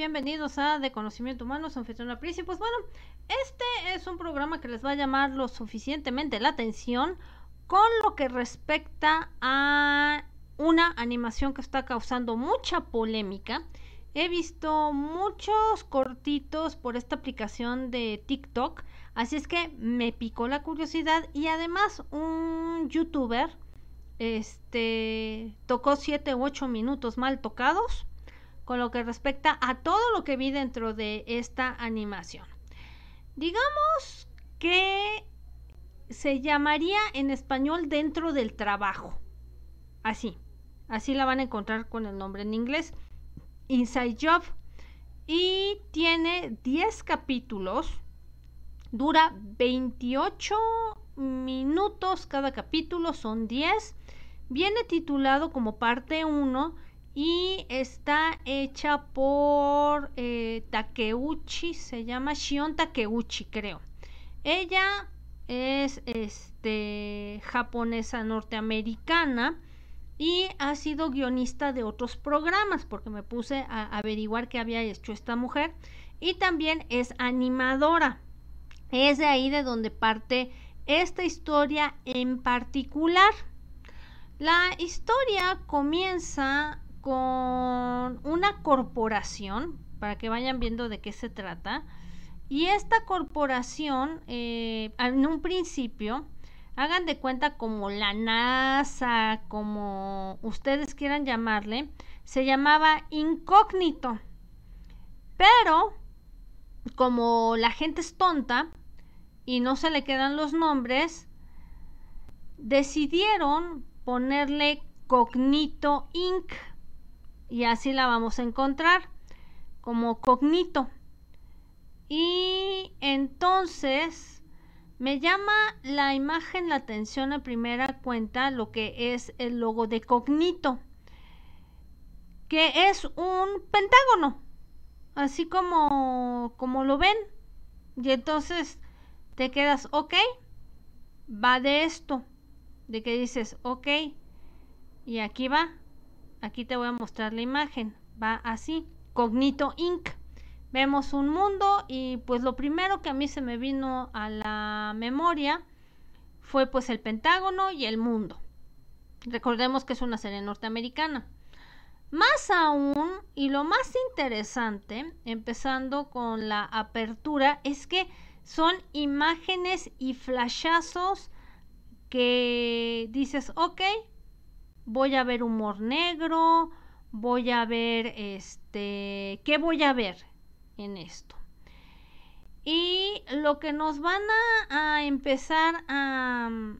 bienvenidos a De Conocimiento Humano, son Fetuna Pris. pues bueno, este es un programa que les va a llamar lo suficientemente la atención con lo que respecta a una animación que está causando mucha polémica. He visto muchos cortitos por esta aplicación de TikTok, así es que me picó la curiosidad y además un youtuber este tocó 7 u 8 minutos mal tocados con lo que respecta a todo lo que vi dentro de esta animación. Digamos que se llamaría en español dentro del trabajo. Así, así la van a encontrar con el nombre en inglés, Inside Job. Y tiene 10 capítulos, dura 28 minutos cada capítulo, son 10. Viene titulado como parte 1 y está hecha por eh, Takeuchi, se llama Shion Takeuchi, creo. Ella es este, japonesa norteamericana y ha sido guionista de otros programas, porque me puse a averiguar qué había hecho esta mujer. Y también es animadora. Es de ahí de donde parte esta historia en particular. La historia comienza con una corporación, para que vayan viendo de qué se trata. Y esta corporación, eh, en un principio, hagan de cuenta como la NASA, como ustedes quieran llamarle, se llamaba incógnito. Pero, como la gente es tonta y no se le quedan los nombres, decidieron ponerle Cognito Inc y así la vamos a encontrar como cognito. Y entonces me llama la imagen la atención a primera cuenta lo que es el logo de cognito, que es un pentágono, así como, como lo ven. Y entonces te quedas, ok, va de esto, de que dices, ok, y aquí va, Aquí te voy a mostrar la imagen. Va así. Cognito Inc. Vemos un mundo y pues lo primero que a mí se me vino a la memoria fue pues el Pentágono y el mundo. Recordemos que es una serie norteamericana. Más aún, y lo más interesante, empezando con la apertura, es que son imágenes y flashazos que dices, ok, voy a ver humor negro, voy a ver este, ¿qué voy a ver en esto? Y lo que nos van a, empezar a mm,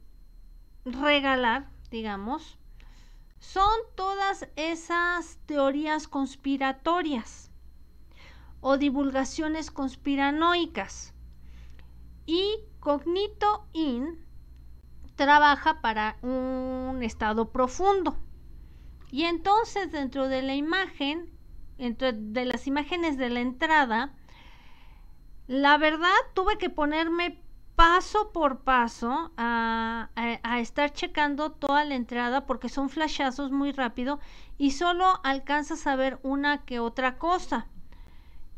regalar, digamos, son todas esas teorías conspiratorias o divulgaciones conspiranoicas. Y Cognito In trabaja para un estado profundo. Y entonces dentro de la imagen, entre de las imágenes de la entrada, la verdad tuve que ponerme paso por paso a, estar checando toda la entrada porque son flashazos muy rápido y solo alcanzas a ver una que otra cosa.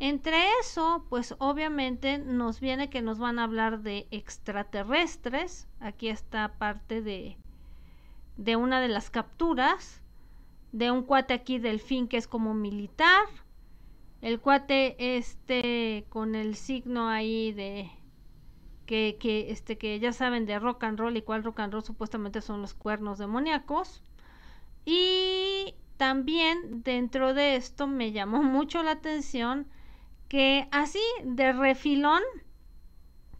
Entre eso, pues obviamente nos viene que nos van a hablar de extraterrestres. Aquí está parte de, de una de las capturas. De un cuate aquí del fin que es como militar. El cuate este con el signo ahí de que, que, este, que ya saben de rock and roll y cuál rock and roll supuestamente son los cuernos demoníacos. Y también dentro de esto me llamó mucho la atención que así de refilón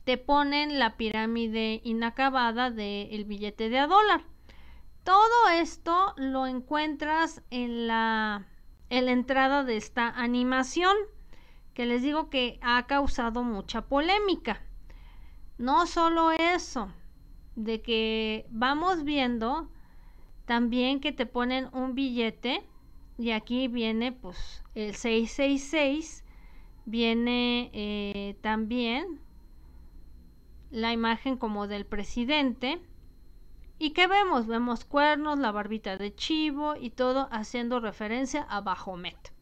te ponen la pirámide inacabada del billete de a dólar. Todo esto lo encuentras en la, en la entrada de esta animación que les digo que ha causado mucha polémica. No solo eso, de que vamos viendo también que te ponen un billete y aquí viene pues el 666 viene eh, también la imagen como del presidente. ¿Y qué vemos? Vemos cuernos, la barbita de chivo y todo haciendo referencia a Bajomet.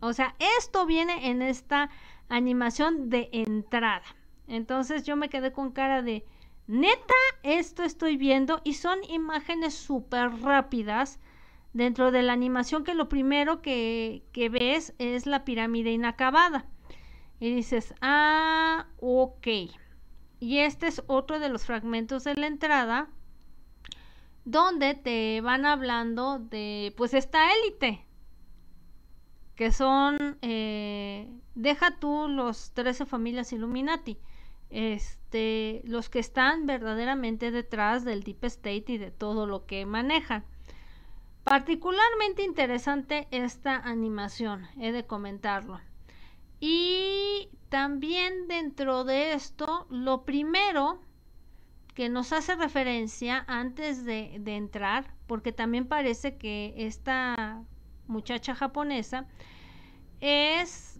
O sea, esto viene en esta animación de entrada. Entonces yo me quedé con cara de, neta, esto estoy viendo y son imágenes súper rápidas dentro de la animación que lo primero que, ves es la pirámide inacabada. Y dices, ah, ok. Y este es otro de los fragmentos de la entrada donde te van hablando de, pues, esta élite, que son, eh, deja tú los 13 familias Illuminati, este, los que están verdaderamente detrás del Deep State y de todo lo que manejan. Particularmente interesante esta animación, he de comentarlo. Y también dentro de esto, lo primero que nos hace referencia antes de, entrar, porque también parece que esta muchacha japonesa es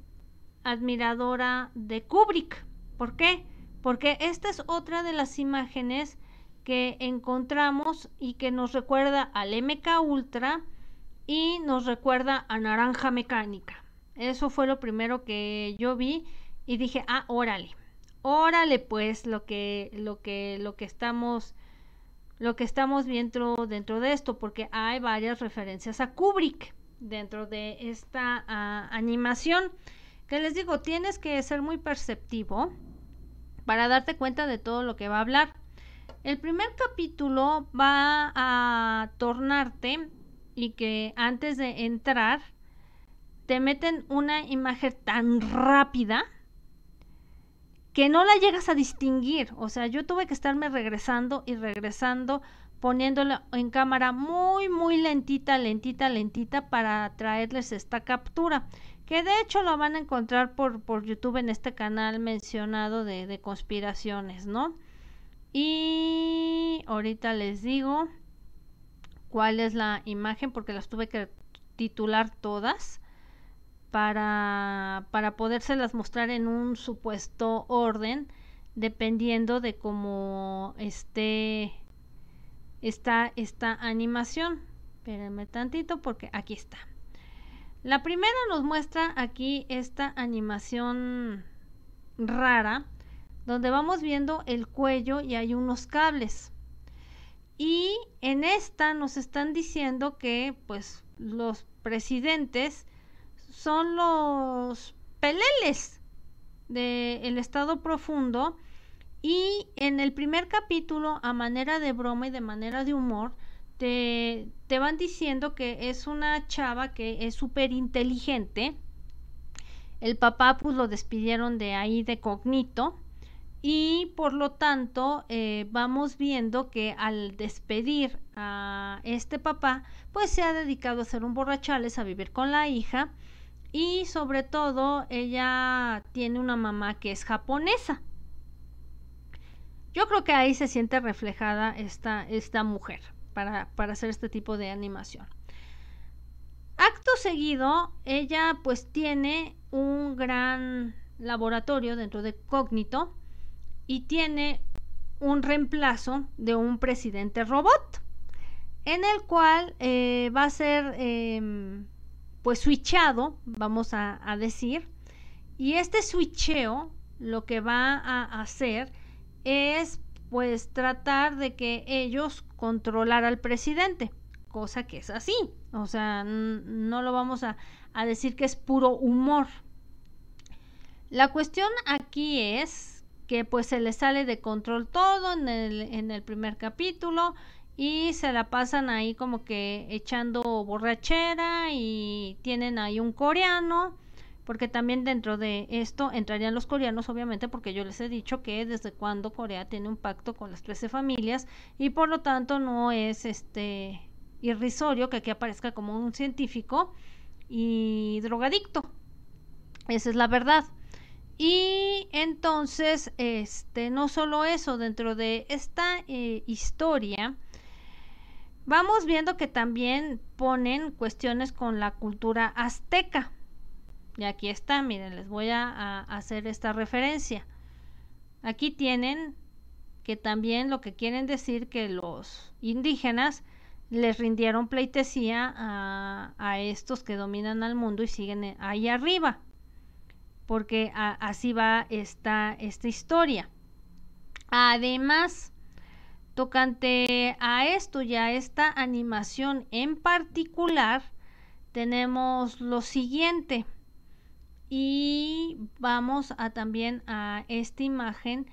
admiradora de Kubrick. ¿Por qué? Porque esta es otra de las imágenes que encontramos y que nos recuerda al MK Ultra y nos recuerda a Naranja Mecánica. Eso fue lo primero que yo vi y dije, ah, órale, órale pues lo que, lo que, lo que estamos lo que estamos viendo dentro de esto, porque hay varias referencias a Kubrick dentro de esta ah, animación, que les digo, tienes que ser muy perceptivo para darte cuenta de todo lo que va a hablar. El primer capítulo va a tornarte y que antes de entrar te meten una imagen tan rápida que no la llegas a distinguir. O sea, yo tuve que estarme regresando y regresando, poniéndola en cámara muy, muy lentita, lentita, lentita para traerles esta captura. Que de hecho lo van a encontrar por, por YouTube en este canal mencionado de conspiraciones, ¿no? Y ahorita les digo cuál es la imagen porque las tuve que titular todas para, para mostrar en un supuesto orden dependiendo de cómo esté está esta animación. Espérenme tantito porque aquí está. La primera nos muestra aquí esta animación rara donde vamos viendo el cuello y hay unos cables. Y en esta nos están diciendo que pues los presidentes son los peleles del estado profundo y en el primer capítulo a manera de broma y de manera de humor te, te van diciendo que es una chava que es súper inteligente el papá pues lo despidieron de ahí de cognito y por lo tanto eh, vamos viendo que al despedir a este papá pues se ha dedicado a hacer un borrachales a vivir con la hija y sobre todo ella tiene una mamá que es japonesa yo creo que ahí se siente reflejada esta, esta mujer para, para hacer este tipo de animación acto seguido ella pues tiene un gran laboratorio dentro de Cognito y tiene un reemplazo de un presidente robot, en el cual eh, va a ser em, pues switchado, vamos a, decir, y este switcheo lo que va a hacer es pues tratar de que ellos controlar al presidente, cosa que es así, o sea, no lo vamos a decir que es puro humor. La cuestión aquí es que pues se les sale de control todo en el, en el primer capítulo y se la pasan ahí como que echando borrachera y tienen ahí un coreano porque también dentro de esto entrarían los coreanos, obviamente, porque yo les he dicho que desde cuando Corea tiene un pacto con las 13 familias y por lo tanto no es este irrisorio que aquí aparezca como un científico y drogadicto. Esa es la verdad. Y entonces, este, no solo eso, dentro de esta eh, historia, vamos viendo que también ponen cuestiones con la cultura azteca. Y aquí está, miren, les voy a, hacer esta referencia. Aquí tienen que también lo que quieren decir que los indígenas les rindieron pleitesía a, a estos que dominan al mundo y siguen eh, ahí arriba porque así va esta, historia. Además, tocante a esto y a esta animación en particular, tenemos lo siguiente. Y vamos también a esta imagen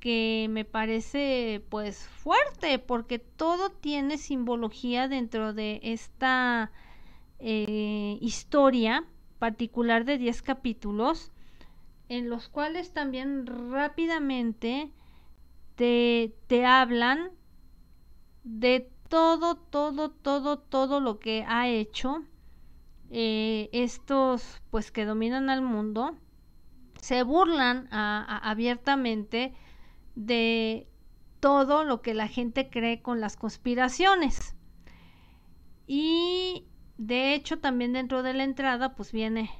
que me parece pues fuerte porque todo tiene simbología dentro de esta eh, historia particular de 10 capítulos, en los cuales también rápidamente te, te hablan de todo, todo, todo, todo lo que ha hecho eh, estos pues que dominan al mundo. Se burlan abiertamente de todo lo que la gente cree con las conspiraciones. Y de hecho, también dentro de la entrada, pues viene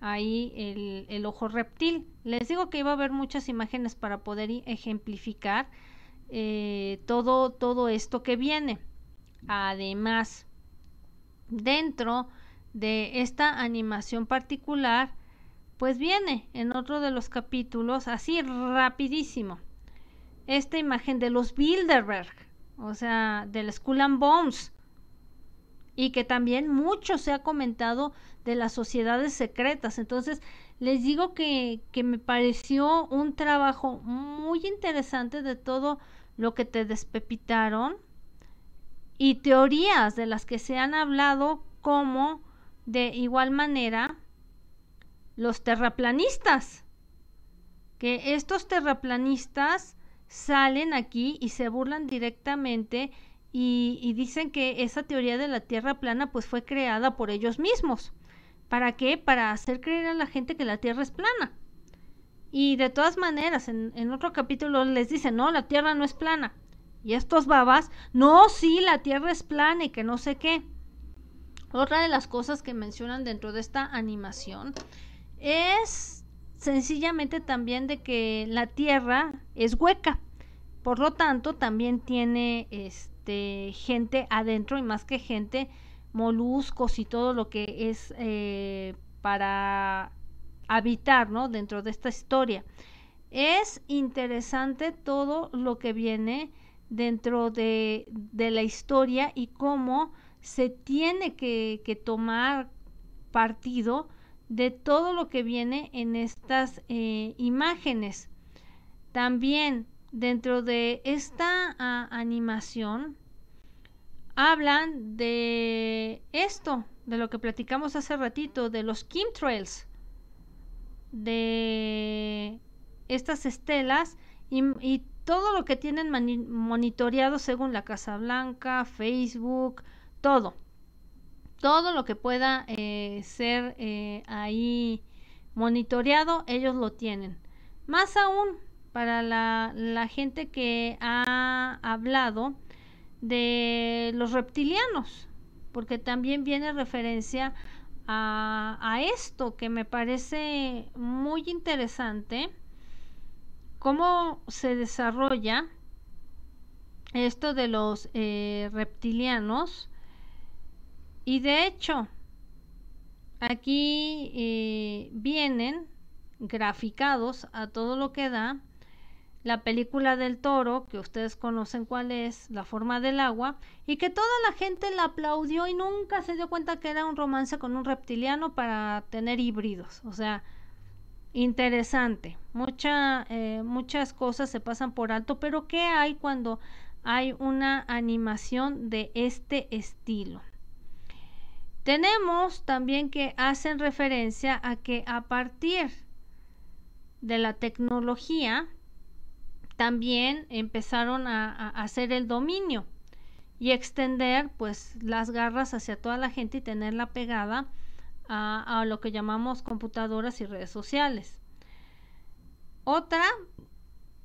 ahí el, ojo reptil. Les digo que iba a haber muchas imágenes para poder ejemplificar eh, todo, todo esto que viene. Además, dentro de esta animación particular, pues viene en otro de los capítulos, así rapidísimo, esta imagen de los Bilderberg, o sea, del Skull and Bones y que también mucho se ha comentado de las sociedades secretas. Entonces, les digo que, que, me pareció un trabajo muy interesante de todo lo que te despepitaron y teorías de las que se han hablado como de igual manera los terraplanistas, que estos terraplanistas salen aquí y se burlan directamente y, dicen que esa teoría de la Tierra plana pues fue creada por ellos mismos. ¿Para qué? Para hacer creer a la gente que la Tierra es plana. Y de todas maneras, en, otro capítulo les dicen, no, la Tierra no es plana. Y estos babas, no, sí, la Tierra es plana y que no sé qué. Otra de las cosas que mencionan dentro de esta animación es sencillamente también de que la Tierra es hueca. Por lo tanto, también tiene este, este, gente adentro y más que gente, moluscos y todo lo que es eh, para habitar ¿no? dentro de esta historia. Es interesante todo lo que viene dentro de, la historia y cómo se tiene que, tomar partido de todo lo que viene en estas eh, imágenes. También dentro de esta ah, animación hablan de esto, de lo que platicamos hace ratito, de los Trails de estas estelas y, todo lo que tienen monitoreado según la Casa Blanca, Facebook, todo. Todo lo que pueda eh, ser eh, ahí monitoreado, ellos lo tienen. Más aún, para la, la gente que ha hablado de los reptilianos, porque también viene referencia a, esto que me parece muy interesante, cómo se desarrolla esto de los eh, reptilianos. Y de hecho, aquí eh, vienen graficados a todo lo que da la película del toro, que ustedes conocen cuál es, La forma del agua, y que toda la gente la aplaudió y nunca se dio cuenta que era un romance con un reptiliano para tener híbridos. O sea, interesante. muchas eh, muchas cosas se pasan por alto, pero ¿qué hay cuando hay una animación de este estilo? Tenemos también que hacen referencia a que a partir de la tecnología, también empezaron a, hacer el dominio y extender pues las garras hacia toda la gente y tenerla pegada a, lo que llamamos computadoras y redes sociales. Otra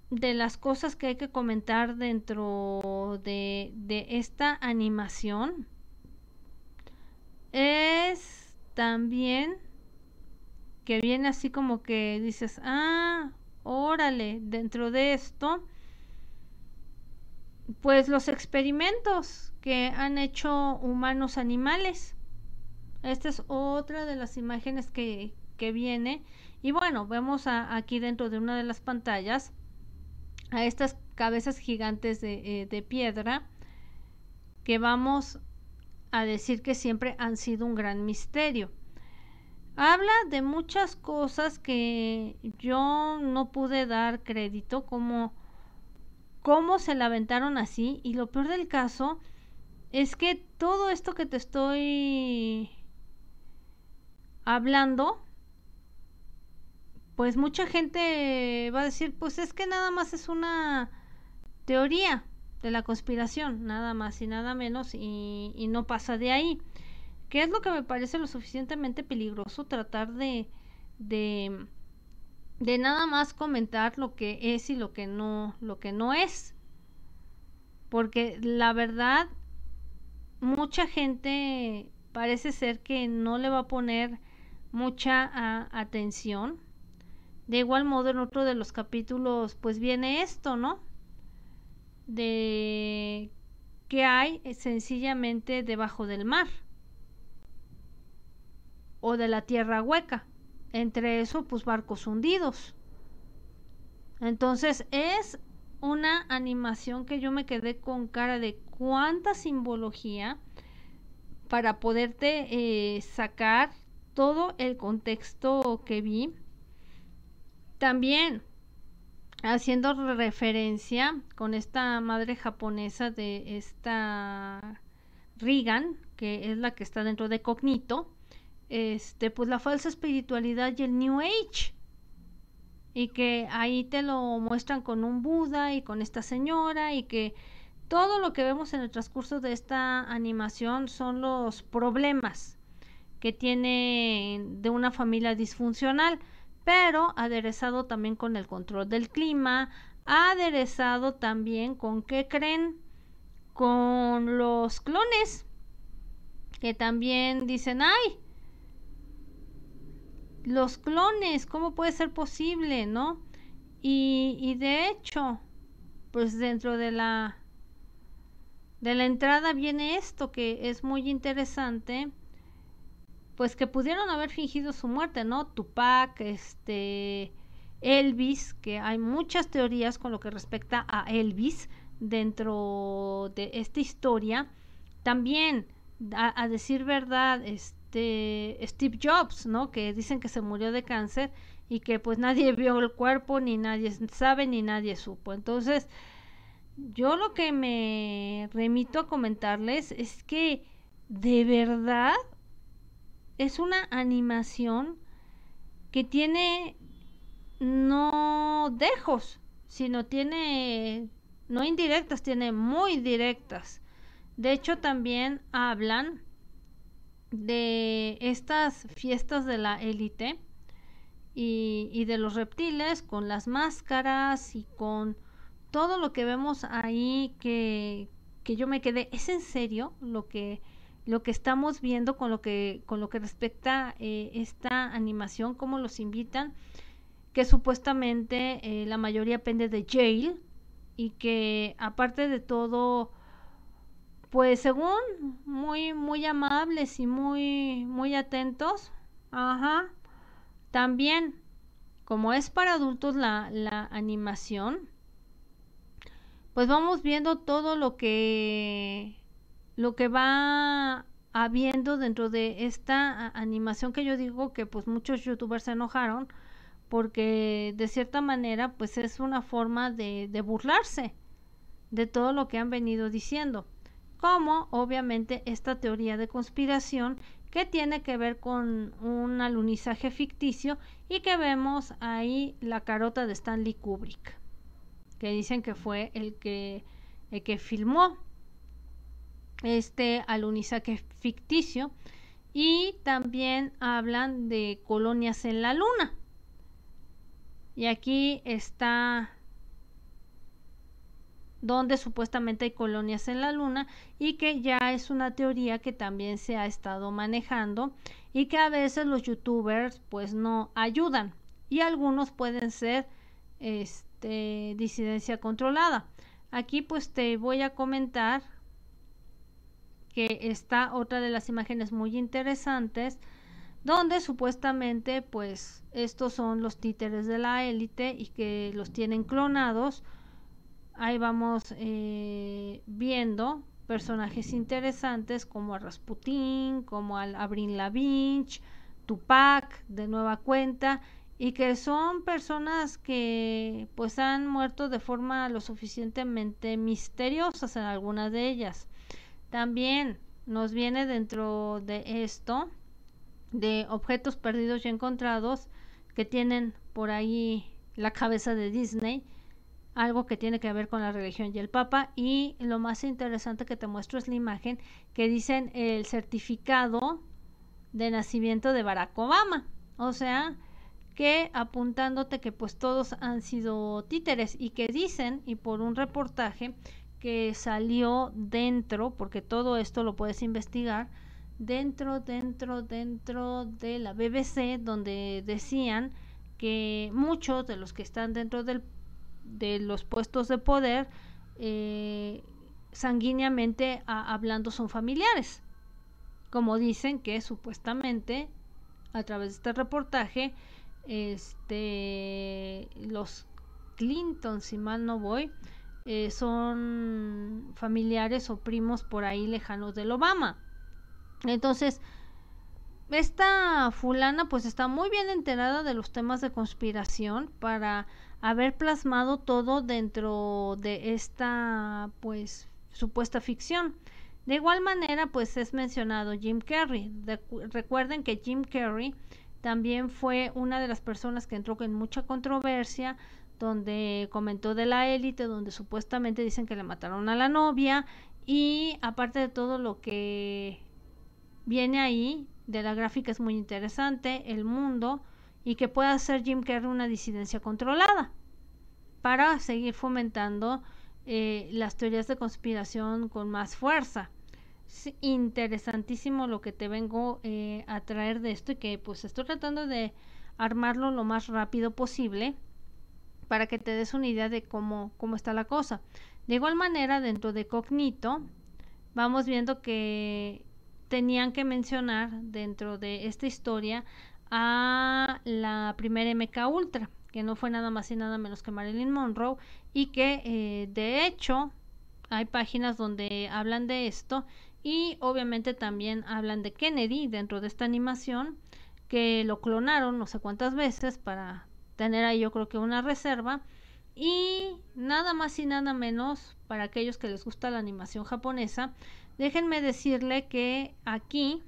de las cosas que hay que comentar dentro de, de esta animación es también que viene así como que dices, ah, Órale, dentro de esto, pues los experimentos que han hecho humanos animales. Esta es otra de las imágenes que, que viene. Y bueno, vemos aquí dentro de una de las pantallas a estas cabezas gigantes eh, de piedra que vamos a decir que siempre han sido un gran misterio. Habla de muchas cosas que yo no pude dar crédito, como cómo se la aventaron así. Y lo peor del caso es que todo esto que te estoy hablando, pues mucha gente va a decir, pues es que nada más es una teoría de la conspiración, nada más y nada menos, y, y no pasa de ahí. ¿Qué es lo que me parece lo suficientemente peligroso tratar de, de, de nada más comentar lo que es y lo que no, lo que no es? Porque la verdad, mucha gente parece ser que no le va a poner mucha atención. De igual modo, en otro de los capítulos, pues viene esto, ¿no? De que hay eh, sencillamente debajo del mar o de la tierra hueca. Entre eso, pues barcos hundidos. Entonces es una animación que yo me quedé con cara de cuánta simbología para poderte eh, sacar todo el contexto que vi. También haciendo referencia con esta madre japonesa de esta Regan, que es la que está dentro de Cognito, este, pues la falsa espiritualidad y el New Age. Y que ahí te lo muestran con un Buda y con esta señora y que todo lo que vemos en el transcurso de esta animación son los problemas que tiene de una familia disfuncional, pero aderezado también con el control del clima, aderezado también con qué creen con los clones que también dicen, ay, los clones, ¿cómo puede ser posible, no? Y, de hecho, pues dentro de la de la entrada viene esto que es muy interesante, pues que pudieron haber fingido su muerte, ¿no? Tupac, este Elvis, que hay muchas teorías con lo que respecta a Elvis dentro de esta historia. También, a, a decir verdad, este este, Steve Jobs, ¿no? Que dicen que se murió de cáncer y que pues nadie vio el cuerpo, ni nadie sabe, ni nadie supo. Entonces, yo lo que me remito a comentarles es que de verdad es una animación que tiene no dejos, sino tiene no indirectas, tiene muy directas. De hecho, también hablan de estas fiestas de la élite y, y, de los reptiles con las máscaras y con todo lo que vemos ahí que, que yo me quedé, ¿es en serio lo que, lo que estamos viendo con lo que, con lo que respecta eh, esta animación? ¿Cómo los invitan? Que supuestamente eh, la mayoría pende de jail y que aparte de todo pues según muy muy amables y muy muy atentos ajá también como es para adultos la, la animación pues vamos viendo todo lo que lo que va habiendo dentro de esta animación que yo digo que pues muchos youtubers se enojaron porque de cierta manera pues es una forma de, de burlarse de todo lo que han venido diciendo como obviamente esta teoría de conspiración que tiene que ver con un alunizaje ficticio y que vemos ahí la carota de Stanley Kubrick, que dicen que fue el que, que filmó este alunizaje ficticio y también hablan de colonias en la luna. Y aquí está donde supuestamente hay colonias en la Luna y que ya es una teoría que también se ha estado manejando y que a veces los youtubers pues no ayudan y algunos pueden ser este, disidencia controlada. Aquí pues te voy a comentar que está otra de las imágenes muy interesantes donde supuestamente pues estos son los títeres de la élite y que los tienen clonados Ahí vamos eh, viendo personajes interesantes como a Rasputín, como al Abril Lavinch, Tupac, de nueva cuenta, y que son personas que pues han muerto de forma lo suficientemente misteriosas en algunas de ellas. También nos viene dentro de esto de objetos perdidos y encontrados que tienen por ahí la cabeza de Disney algo que tiene que ver con la religión y el Papa. Y lo más interesante que te muestro es la imagen que dicen el certificado de nacimiento de Barack Obama. O sea, que apuntándote que pues todos han sido títeres y que dicen, y por un reportaje que salió dentro, porque todo esto lo puedes investigar, dentro, dentro, dentro de la BBC, donde decían que muchos de los que están dentro del de los puestos de poder eh, sanguíneamente hablando son familiares. Como dicen que supuestamente a través de este reportaje, este, los Clinton, si mal no voy, eh, son familiares o primos por ahí lejanos del Obama. Entonces, esta fulana pues está muy bien enterada de los temas de conspiración para haber plasmado todo dentro de esta pues supuesta ficción. De igual manera, pues es mencionado Jim Carrey. recuerden que Jim Carrey también fue una de las personas que entró en mucha controversia, donde comentó de la élite, donde supuestamente dicen que le mataron a la novia y aparte de todo lo que viene ahí de la gráfica es muy interesante, el mundo, y que pueda hacer Jim Carrey una disidencia controlada para seguir fomentando eh, las teorías de conspiración con más fuerza. Es interesantísimo lo que te vengo eh, a traer de esto y que pues estoy tratando de armarlo lo más rápido posible para que te des una idea de cómo, cómo está la cosa. De igual manera, dentro de Cognito, vamos viendo que tenían que mencionar dentro de esta historia a la primera MK Ultra, que no fue nada más y nada menos que Marilyn Monroe y que eh, de hecho hay páginas donde hablan de esto y obviamente también hablan de Kennedy dentro de esta animación que lo clonaron no sé cuántas veces para tener ahí yo creo que una reserva y nada más y nada menos para aquellos que les gusta la animación japonesa déjenme decirle que aquí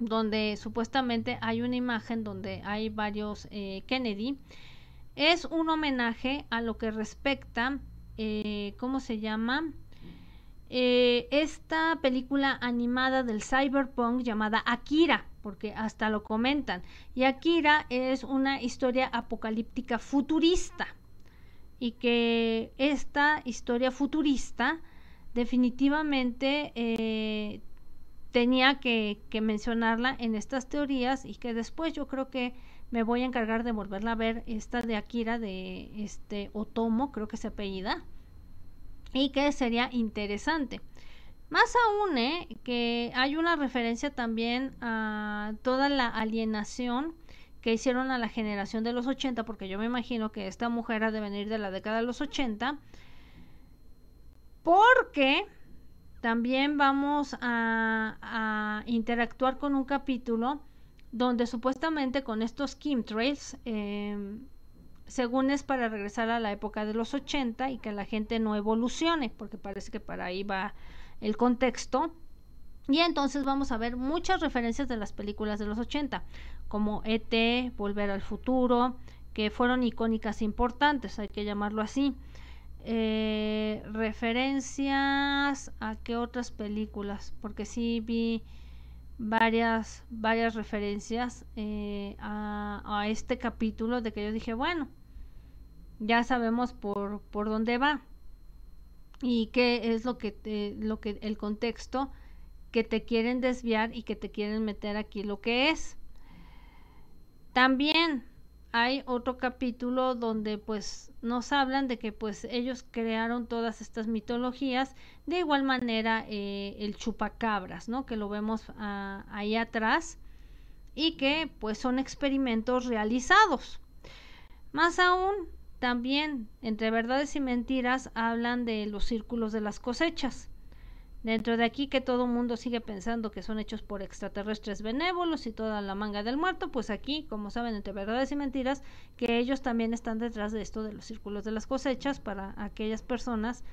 donde supuestamente hay una imagen donde hay varios eh, Kennedy. Es un homenaje a lo que respecta, eh, ¿cómo se llama? Eh, esta película animada del cyberpunk llamada Akira, porque hasta lo comentan. Y Akira es una historia apocalíptica futurista. Y que esta historia futurista definitivamente tenía que, mencionarla en estas teorías y que después yo creo que me voy a encargar de volverla a ver esta de Akira de este Otomo, creo que se apellida, y que sería interesante. Más aún, ¿eh? que hay una referencia también a toda la alienación que hicieron a la generación de los 80, porque yo me imagino que esta mujer ha de venir de la década de los 80, porque también vamos a, interactuar con un capítulo donde supuestamente con estos Kim Trails, em, según es para regresar a la época de los 80 y que la gente no evolucione, porque parece que para ahí va el contexto. Y entonces vamos a ver muchas referencias de las películas de los 80, como ET, Volver al Futuro, que fueron icónicas e importantes, hay que llamarlo así. Eh, referencias a qué otras películas, porque si vi varias, varias referencias eh, a, este capítulo de que yo dije, bueno, ya sabemos por, por dónde va y qué es lo que, lo que el contexto que te quieren desviar y que te quieren meter aquí lo que es. También hay otro capítulo donde pues nos hablan de que pues ellos crearon todas estas mitologías de igual manera eh, el chupacabras no que lo vemos ah, ahí atrás y que pues son experimentos realizados más aún también entre verdades y mentiras hablan de los círculos de las cosechas Dentro de aquí que todo el mundo sigue pensando que son hechos por extraterrestres benévolos y toda la manga del muerto, pues aquí, como saben, entre verdades y mentiras, que ellos también están detrás de esto de los círculos de las cosechas para aquellas personas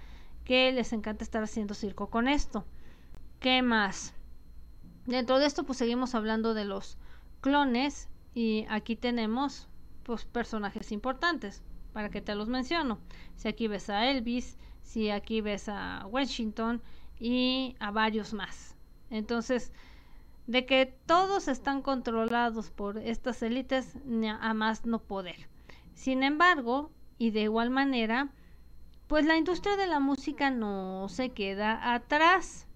que les encanta estar haciendo circo con esto. ¿Qué más? Dentro de esto, pues seguimos hablando de los clones y aquí tenemos pues personajes importantes para que te los menciono. Si aquí ves a Elvis, si aquí ves a Washington, y a varios más. Entonces, de que todos están controlados por estas élites a más no poder. Sin embargo, y de igual manera, pues la industria de la música no se queda atrás.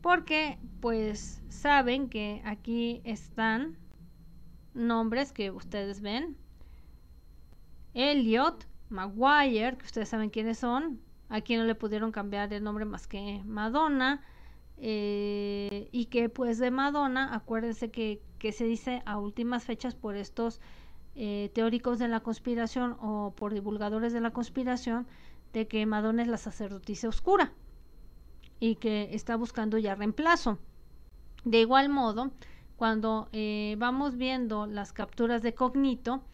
Porque pues saben que aquí están nombres que ustedes ven. Elliot, Maguire, que ustedes saben quiénes son, quien no le pudieron cambiar el nombre más que Madonna. Eh, y que pues de Madonna, acuérdense que, se dice a últimas fechas por estos eh, teóricos de la conspiración o por divulgadores de la conspiración, de que Madonna es la sacerdotisa oscura y que está buscando ya reemplazo. De igual modo, cuando eh, vamos viendo las capturas de Cognito,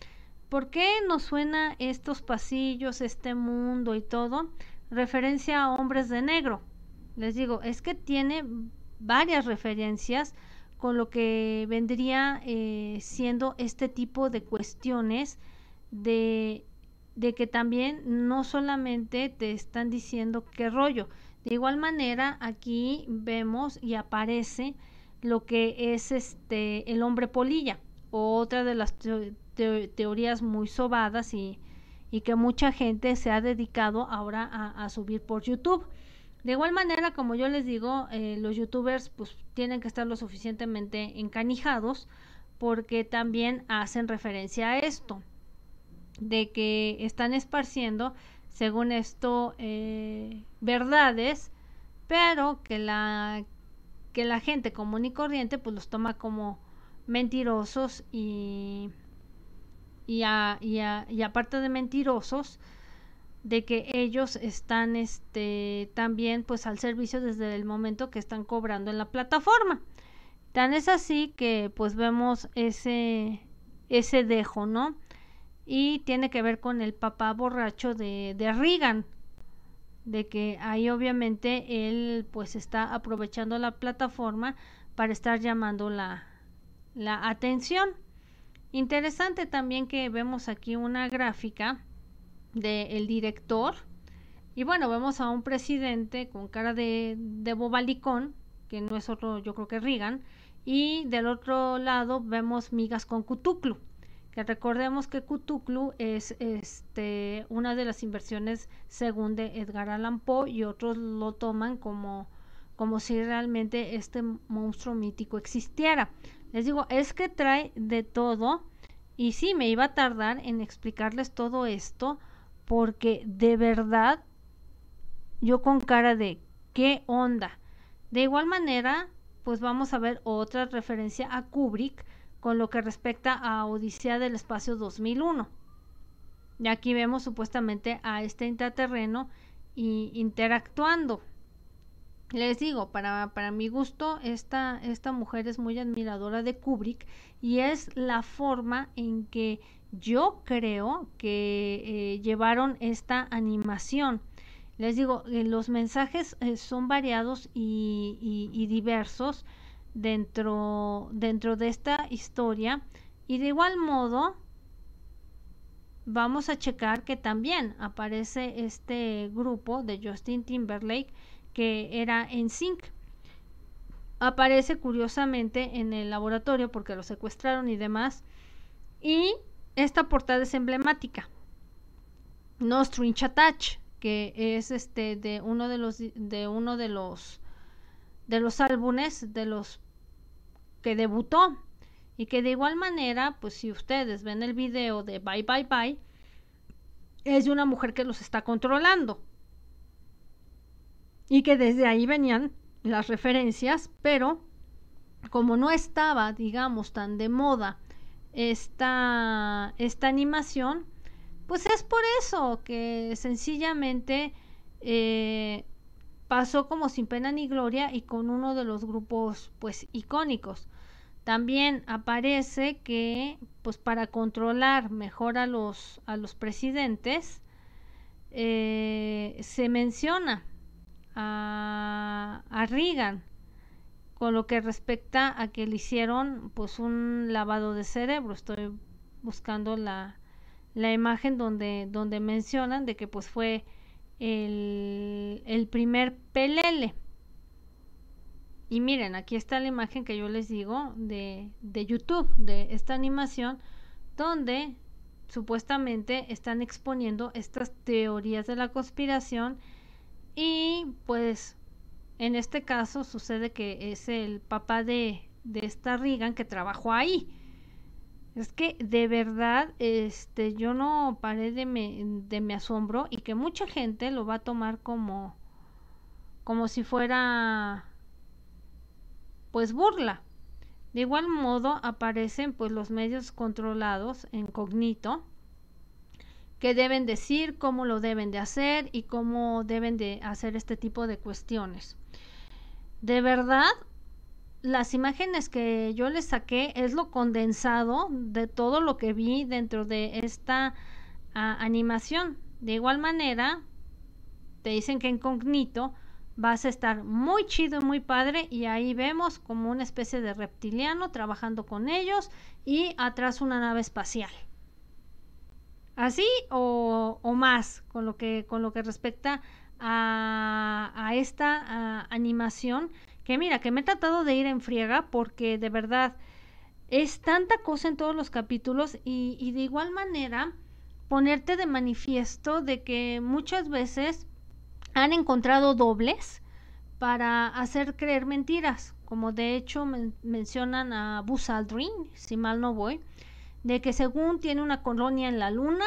¿por qué nos suena estos pasillos, este mundo y todo? referencia a hombres de negro. Les digo, es que tiene varias referencias con lo que vendría eh, siendo este tipo de cuestiones de, de que también no solamente te están diciendo qué rollo. De igual manera, aquí vemos y aparece lo que es este el hombre polilla, otra de las teorías muy sobadas y, y que mucha gente se ha dedicado ahora a, subir por YouTube. De igual manera, como yo les digo, eh, los youtubers pues tienen que estar lo suficientemente encanijados porque también hacen referencia a esto, de que están esparciendo, según esto, eh, verdades, pero que la, que la gente común y corriente pues los toma como mentirosos y y, y, y aparte de mentirosos, de que ellos están este, también pues al servicio desde el momento que están cobrando en la plataforma. Tan es así que pues vemos ese, ese dejo, ¿no? Y tiene que ver con el papá borracho de, de Reagan, de que ahí obviamente él pues está aprovechando la plataforma para estar llamando la, la atención. Interesante también que vemos aquí una gráfica del director. Y bueno, vemos a un presidente con cara de, bobalicón, que no es otro, yo creo que Reagan. Y del otro lado vemos migas con Cutuclu, que recordemos que Cutuclu es este, una de las inversiones según de Edgar Allan Poe y otros lo toman como, como si realmente este monstruo mítico existiera. Les digo, es que trae de todo. Y sí, me iba a tardar en explicarles todo esto porque de verdad yo con cara de qué onda. De igual manera, pues vamos a ver otra referencia a Kubrick con lo que respecta a Odisea del Espacio 2001. Y aquí vemos supuestamente a este intraterreno interactuando les digo, para, para mi gusto, esta, esta mujer es muy admiradora de Kubrick y es la forma en que yo creo que eh, llevaron esta animación. Les digo, eh, los mensajes eh, son variados y, diversos dentro, dentro de esta historia y de igual modo vamos a checar que también aparece este grupo de Justin Timberlake que era en sync Aparece curiosamente en el laboratorio porque lo secuestraron y demás. Y esta portada es emblemática. No string que es este de uno de los de uno de los de los álbumes de los que debutó y que de igual manera, pues si ustedes ven el video de Bye Bye Bye, es de una mujer que los está controlando y que desde ahí venían las referencias, pero como no estaba, digamos, tan de moda esta, esta animación, pues es por eso que sencillamente eh, pasó como sin pena ni gloria y con uno de los grupos pues icónicos. También aparece que pues para controlar mejor a los, a los presidentes eh, se menciona a, con lo que respecta a que le hicieron pues un lavado de cerebro. Estoy buscando la, la imagen donde, donde mencionan de que pues fue el, el, primer PLL Y miren, aquí está la imagen que yo les digo de, de YouTube, de esta animación, donde supuestamente están exponiendo estas teorías de la conspiración y pues en este caso sucede que es el papá de, esta Regan que trabajó ahí. Es que de verdad, este, yo no paré de me, asombro y que mucha gente lo va a tomar como, como si fuera, pues burla. De igual modo aparecen pues los medios controlados en cognito qué deben decir, cómo lo deben de hacer y cómo deben de hacer este tipo de cuestiones. De verdad, las imágenes que yo les saqué es lo condensado de todo lo que vi dentro de esta ah, animación. De igual manera, te dicen que en vas a estar muy chido y muy padre y ahí vemos como una especie de reptiliano trabajando con ellos y atrás una nave espacial así o, más con lo que con lo que respecta a, esta animación que mira que me he tratado de ir en friega porque de verdad es tanta cosa en todos los capítulos y, de igual manera ponerte de manifiesto de que muchas veces han encontrado dobles para hacer creer mentiras como de hecho mencionan a Buzz Aldrin si mal no voy de que según tiene una colonia en la luna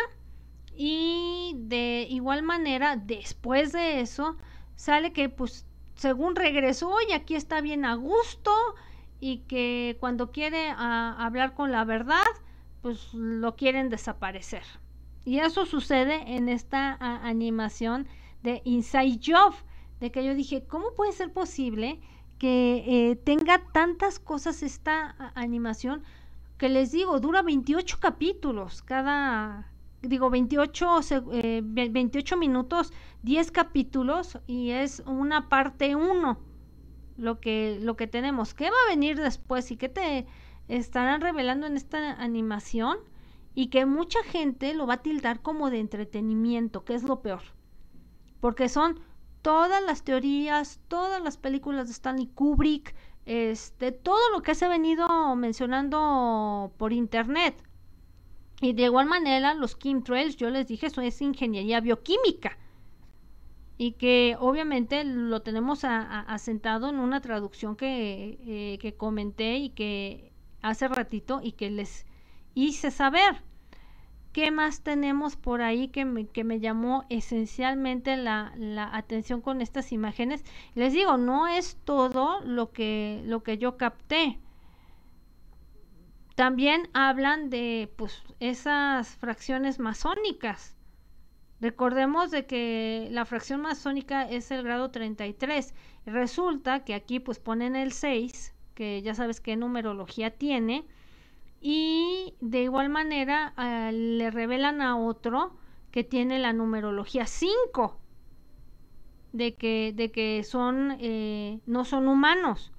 y de igual manera después de eso sale que pues según regresó y aquí está bien a gusto y que cuando quiere ah, hablar con la verdad pues lo quieren desaparecer y eso sucede en esta ah, animación de Inside Job de que yo dije cómo puede ser posible que eh, tenga tantas cosas esta ah, animación que les digo, dura 28 capítulos, cada, digo, 28, 28 eh, minutos, 10 capítulos y es una parte 1 lo que, lo que tenemos. ¿Qué va a venir después y qué te estarán revelando en esta animación? Y que mucha gente lo va a tildar como de entretenimiento, que es lo peor. Porque son todas las teorías, todas las películas de Stanley Kubrick, este, todo lo que se ha venido mencionando por internet. Y de igual manera, los chemtrails, yo les dije, eso es ingeniería bioquímica. Y que obviamente lo tenemos asentado en una traducción que, eh, que comenté y que hace ratito y que les hice saber. ¿Qué más tenemos por ahí que me, llamó esencialmente la, atención con estas imágenes? Les digo, no es todo lo que, lo que yo capté. También hablan de pues, esas fracciones masónicas. Recordemos de que la fracción masónica es el grado 33. Resulta que aquí pues ponen el 6, que ya sabes qué numerología tiene y de igual manera ah, le revelan a otro que tiene la numerología 5 de que, de que son eh, no son humanos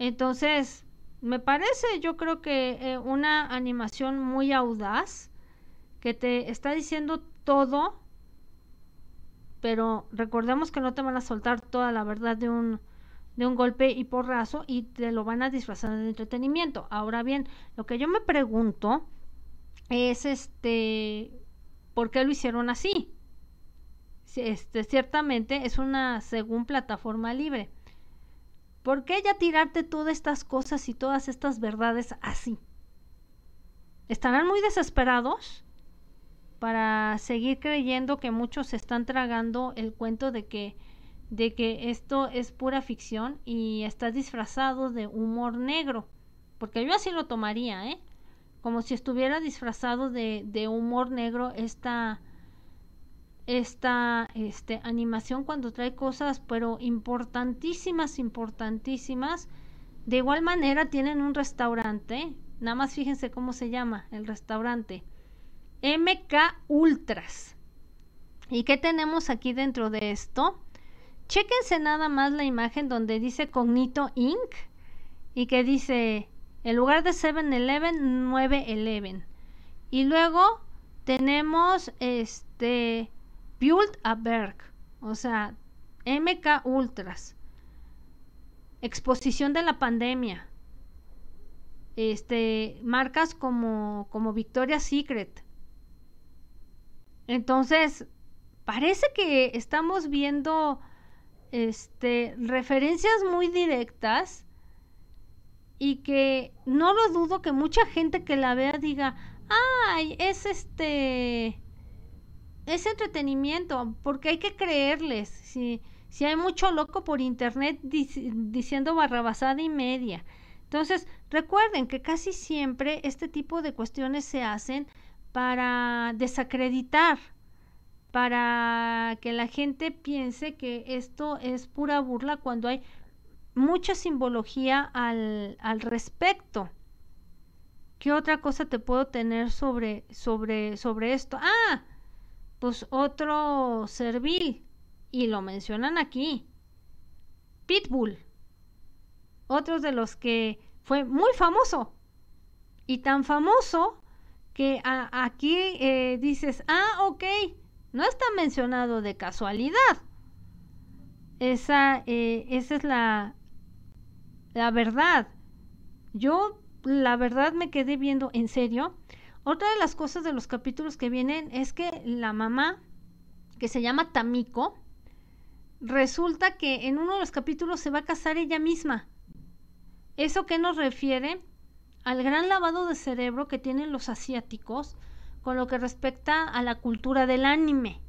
entonces me parece yo creo que eh, una animación muy audaz que te está diciendo todo pero recordemos que no te van a soltar toda la verdad de un de un golpe y porrazo y te lo van a disfrazar de entretenimiento. Ahora bien, lo que yo me pregunto es este, ¿por qué lo hicieron así? Este, ciertamente es una según plataforma libre. ¿Por qué ya tirarte todas estas cosas y todas estas verdades así? ¿Estarán muy desesperados para seguir creyendo que muchos están tragando el cuento de que de que esto es pura ficción y está disfrazado de humor negro, porque yo así lo tomaría, ¿eh? Como si estuviera disfrazado de, humor negro esta, esta este, animación cuando trae cosas, pero importantísimas, importantísimas. De igual manera tienen un restaurante, nada más fíjense cómo se llama el restaurante. MK Ultras. ¿Y qué tenemos aquí dentro de esto? Chéquense nada más la imagen donde dice Cognito Inc. y que dice en lugar de 7-Eleven, 9-Eleven. Y luego tenemos este Build a Berg, o sea, MK Ultras. Exposición de la pandemia. Este, marcas como, como Victoria's Secret. Entonces, parece que estamos viendo este, referencias muy directas y que no lo dudo que mucha gente que la vea diga, ay, es este, es entretenimiento, porque hay que creerles, si, hay mucho loco por internet diciendo barrabasada y media. Entonces, recuerden que casi siempre este tipo de cuestiones se hacen para desacreditar para que la gente piense que esto es pura burla cuando hay mucha simbología al, respecto. ¿Qué otra cosa te puedo tener sobre, sobre, sobre esto? Ah, pues otro servil, y lo mencionan aquí, Pitbull, otros de los que fue muy famoso, y tan famoso que aquí eh, dices, ah, ok, no está mencionado de casualidad. Esa, eh, esa es la, la verdad. Yo, la verdad, me quedé viendo en serio. Otra de las cosas de los capítulos que vienen es que la mamá, que se llama Tamiko, resulta que en uno de los capítulos se va a casar ella misma. ¿Eso que nos refiere? Al gran lavado de cerebro que tienen los asiáticos con lo que respecta a la cultura del anime.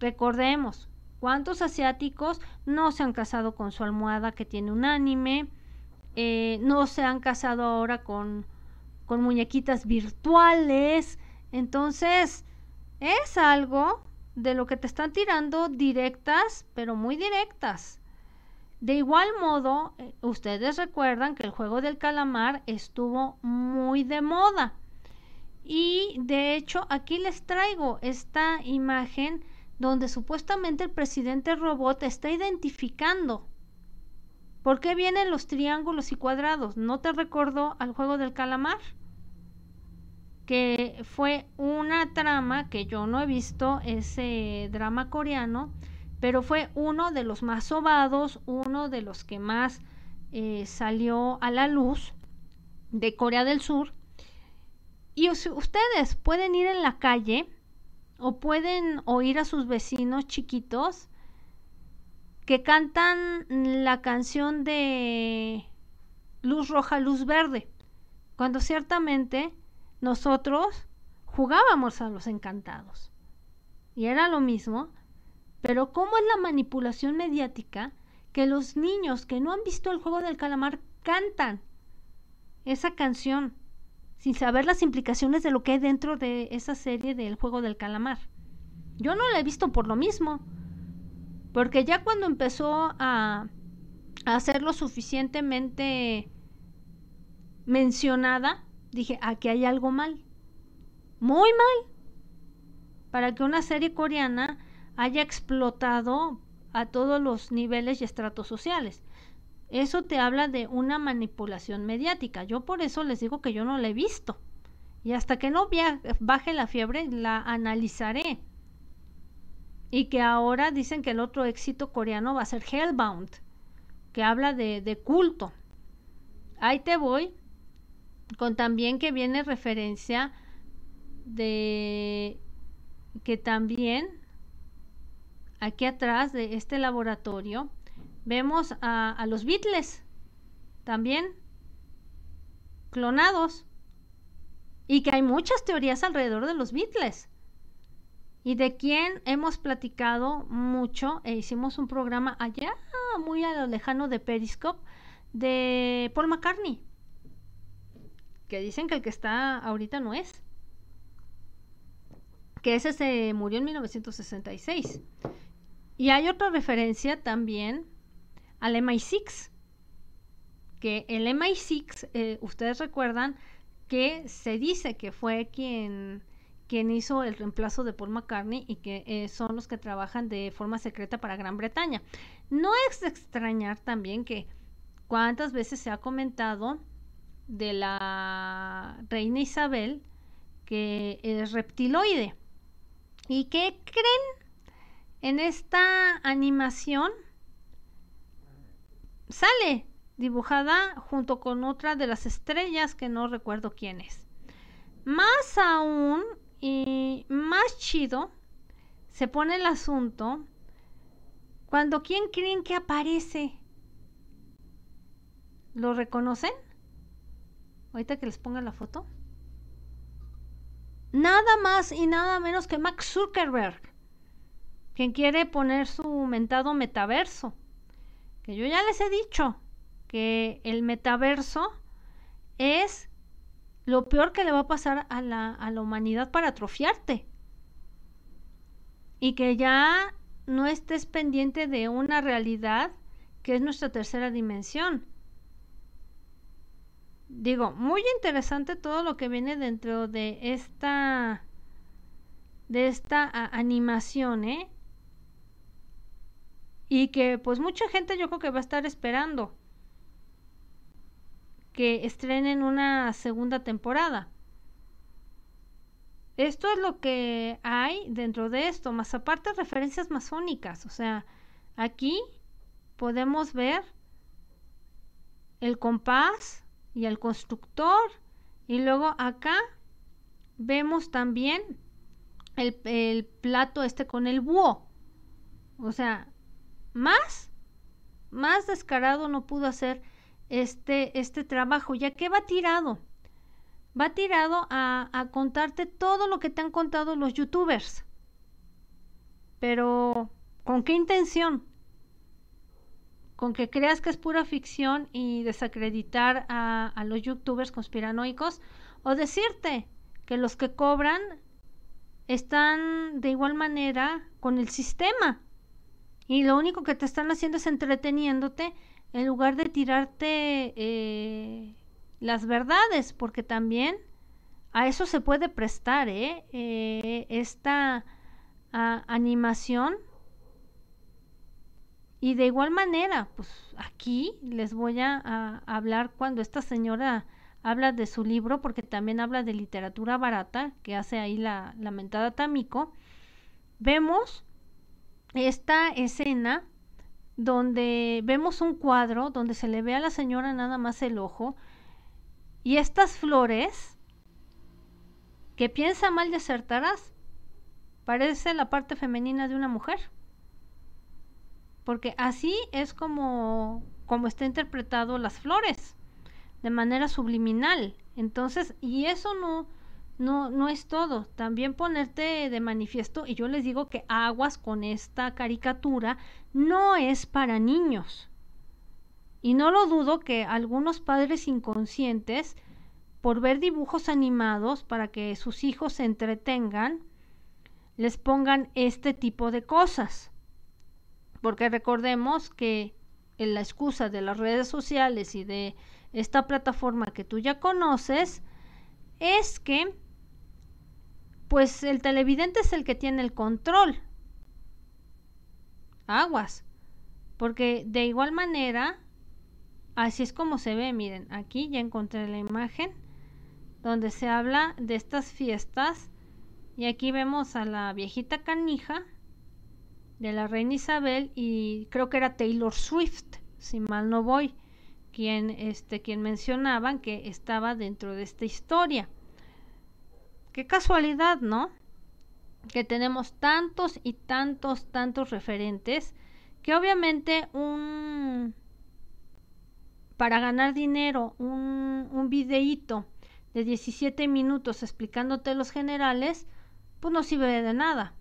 Recordemos, ¿cuántos asiáticos no se han casado con su almohada que tiene un anime? Eh, no se han casado ahora con, con muñequitas virtuales. Entonces, es algo de lo que te están tirando directas, pero muy directas. De igual modo, eh, ustedes recuerdan que el juego del calamar estuvo muy de moda. Y de hecho aquí les traigo esta imagen donde supuestamente el presidente robot está identificando. ¿Por qué vienen los triángulos y cuadrados? ¿No te recordó al juego del calamar? Que fue una trama que yo no he visto, ese drama coreano, pero fue uno de los más sobados, uno de los que más eh, salió a la luz de Corea del Sur y ustedes pueden ir en la calle o pueden oír a sus vecinos chiquitos que cantan la canción de luz roja, luz verde, cuando ciertamente nosotros jugábamos a los encantados. Y era lo mismo, pero ¿cómo es la manipulación mediática que los niños que no han visto el juego del calamar cantan esa canción? sin saber las implicaciones de lo que hay dentro de esa serie del juego del calamar. Yo no la he visto por lo mismo, porque ya cuando empezó a, a lo suficientemente mencionada, dije, aquí hay algo mal, muy mal, para que una serie coreana haya explotado a todos los niveles y estratos sociales. Eso te habla de una manipulación mediática. Yo por eso les digo que yo no la he visto. Y hasta que no baje la fiebre, la analizaré. Y que ahora dicen que el otro éxito coreano va a ser Hellbound, que habla de, de culto. Ahí te voy, con también que viene referencia de que también aquí atrás de este laboratorio Vemos a, los Beatles también clonados y que hay muchas teorías alrededor de los Beatles y de quien hemos platicado mucho e hicimos un programa allá muy lejano de Periscope de Paul McCartney que dicen que el que está ahorita no es que ese se murió en 1966 y hay otra referencia también al MI6. Que el MI6, eh, ustedes recuerdan que se dice que fue quien, quien hizo el reemplazo de Paul McCartney y que eh, son los que trabajan de forma secreta para Gran Bretaña. No es extrañar también que cuántas veces se ha comentado de la reina Isabel que es reptiloide y que creen en esta animación sale dibujada junto con otra de las estrellas que no recuerdo quién es. Más aún y más chido se pone el asunto cuando quién creen que aparece. ¿Lo reconocen? Ahorita que les ponga la foto. Nada más y nada menos que Max Zuckerberg, quien quiere poner su mentado metaverso que yo ya les he dicho que el metaverso es lo peor que le va a pasar a la, humanidad para atrofiarte. Y que ya no estés pendiente de una realidad que es nuestra tercera dimensión. Digo, muy interesante todo lo que viene dentro de esta de esta animación, ¿eh? y que pues mucha gente yo creo que va a estar esperando que estrenen una segunda temporada. Esto es lo que hay dentro de esto, más aparte referencias masónicas, o sea, aquí podemos ver el compás y el constructor y luego acá vemos también el, el plato este con el búho, o sea, más, más descarado no pudo hacer este, este trabajo, ya que va tirado. Va tirado a, a contarte todo lo que te han contado los youtubers. Pero, ¿con qué intención? con que creas que es pura ficción y desacreditar a, a, los youtubers conspiranoicos o decirte que los que cobran están de igual manera con el sistema y lo único que te están haciendo es entreteniéndote en lugar de tirarte eh, las verdades, porque también a eso se puede prestar, ¿eh? Eh, esta ah, animación. Y de igual manera, pues aquí les voy a, a hablar cuando esta señora habla de su libro, porque también habla de literatura barata, que hace ahí la lamentada Tamiko, vemos esta escena donde vemos un cuadro donde se le ve a la señora nada más el ojo y estas flores que piensa mal de acertarás parece la parte femenina de una mujer porque así es como como está interpretado las flores de manera subliminal entonces y eso no no, no es todo. También ponerte de manifiesto, y yo les digo que aguas con esta caricatura, no es para niños. Y no lo dudo que algunos padres inconscientes, por ver dibujos animados para que sus hijos se entretengan, les pongan este tipo de cosas. Porque recordemos que en la excusa de las redes sociales y de esta plataforma que tú ya conoces, es que pues el televidente es el que tiene el control. Aguas. Porque de igual manera, así es como se ve. Miren, aquí ya encontré la imagen donde se habla de estas fiestas. Y aquí vemos a la viejita canija de la reina Isabel y creo que era Taylor Swift, si mal no voy, quien, este, quien mencionaban que estaba dentro de esta historia. Qué casualidad, ¿no? Que tenemos tantos y tantos, tantos referentes que obviamente un... Para ganar dinero, un, un videíto de 17 minutos explicándote los generales, pues no sirve de nada.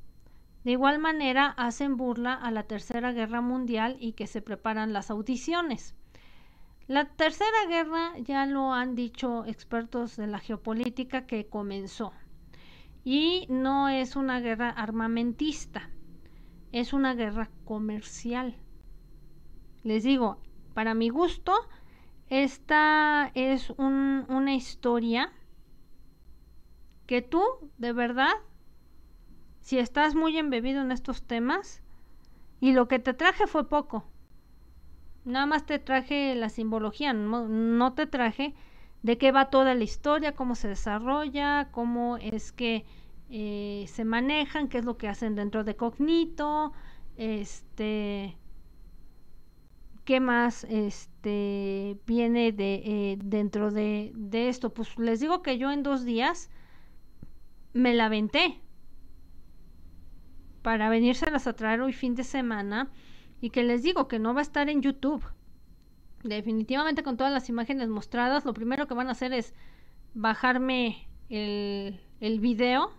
De igual manera, hacen burla a la Tercera Guerra Mundial y que se preparan las audiciones. La Tercera Guerra ya lo han dicho expertos de la geopolítica que comenzó, y no es una guerra armamentista, es una guerra comercial. Les digo, para mi gusto, esta es una historia que tú, de verdad, si estás muy embebido en estos temas, y lo que te traje fue poco, nada más te traje la simbología, no te traje de qué va toda la historia, cómo se desarrolla, cómo es que eh, se manejan, qué es lo que hacen dentro de Cognito, este, qué más este, viene de, eh, dentro de, de esto. Pues les digo que yo en dos días me la venté para venírselas a traer hoy fin de semana y que les digo que no va a estar en YouTube definitivamente con todas las imágenes mostradas, lo primero que van a hacer es bajarme el, video,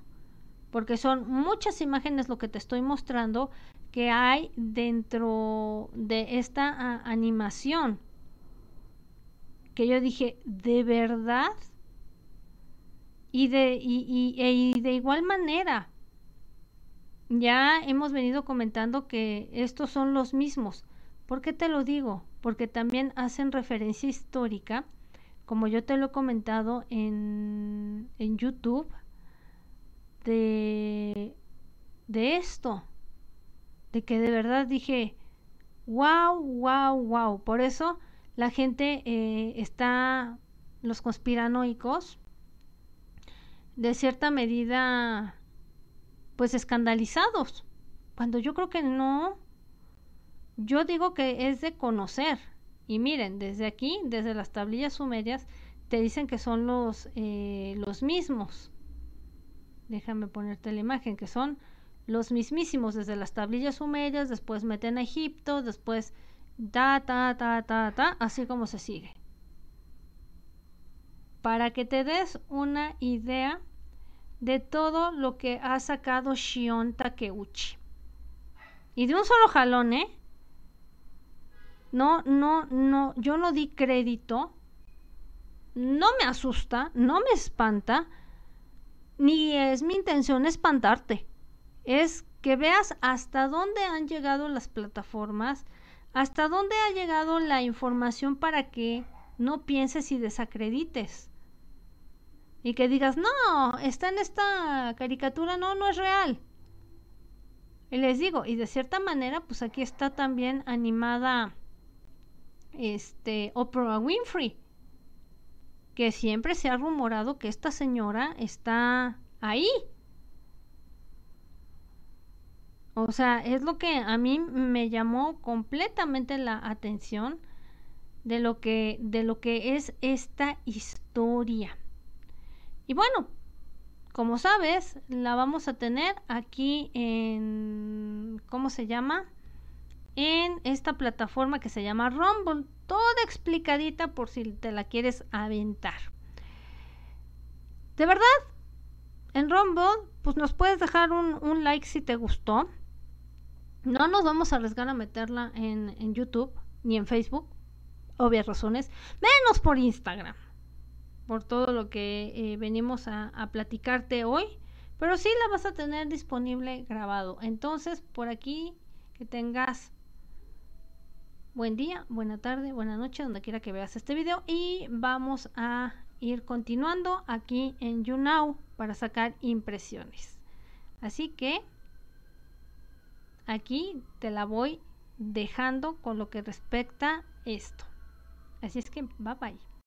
porque son muchas imágenes lo que te estoy mostrando que hay dentro de esta ah, animación. Que yo dije, ¿de verdad? Y de, e, y de igual manera, ya hemos venido comentando que estos son los mismos. ¿Por qué te lo digo? porque también hacen referencia histórica, como yo te lo he comentado en, en YouTube, de, esto, de que de verdad dije, wow, wow, wow. Por eso la gente eh, está, los conspiranoicos, de cierta medida, pues escandalizados, cuando yo creo que no, yo digo que es de conocer. Y miren, desde aquí, desde las tablillas sumerias, te dicen que son los, eh, los mismos. Déjame ponerte la imagen, que son los mismísimos desde las tablillas sumerias, después meten a Egipto, después ta, ta, ta, ta, ta, así como se sigue. Para que te des una idea de todo lo que ha sacado Shion Takeuchi. Y de un solo jalón, ¿eh? No, no, no, yo no di crédito, no me asusta, no me espanta, ni es mi intención espantarte. Es que veas hasta dónde han llegado las plataformas, hasta dónde ha llegado la información para que no pienses y desacredites. Y que digas, no, está en esta caricatura, no, no es real. Y les digo, y de cierta manera, pues aquí está también animada este, Oprah Winfrey, que siempre se ha rumorado que esta señora está ahí. O sea, es lo que a mí me llamó completamente la atención de lo que, de lo que es esta historia. Y bueno, como sabes, la vamos a tener aquí en, ¿cómo se llama? en esta plataforma que se llama Rumble, toda explicadita por si te la quieres aventar. De verdad, en Rumble, pues nos puedes dejar un, like si te gustó. No nos vamos a arriesgar a meterla en, YouTube ni en Facebook, obvias razones, menos por Instagram, por todo lo que eh, venimos a, a platicarte hoy, pero sí la vas a tener disponible grabado. Entonces, por aquí que tengas buen día, buena tarde, buena noche, donde quiera que veas este video. Y vamos a ir continuando aquí en YouNow para sacar impresiones. Así que aquí te la voy dejando con lo que respecta esto. Así es que bye bye.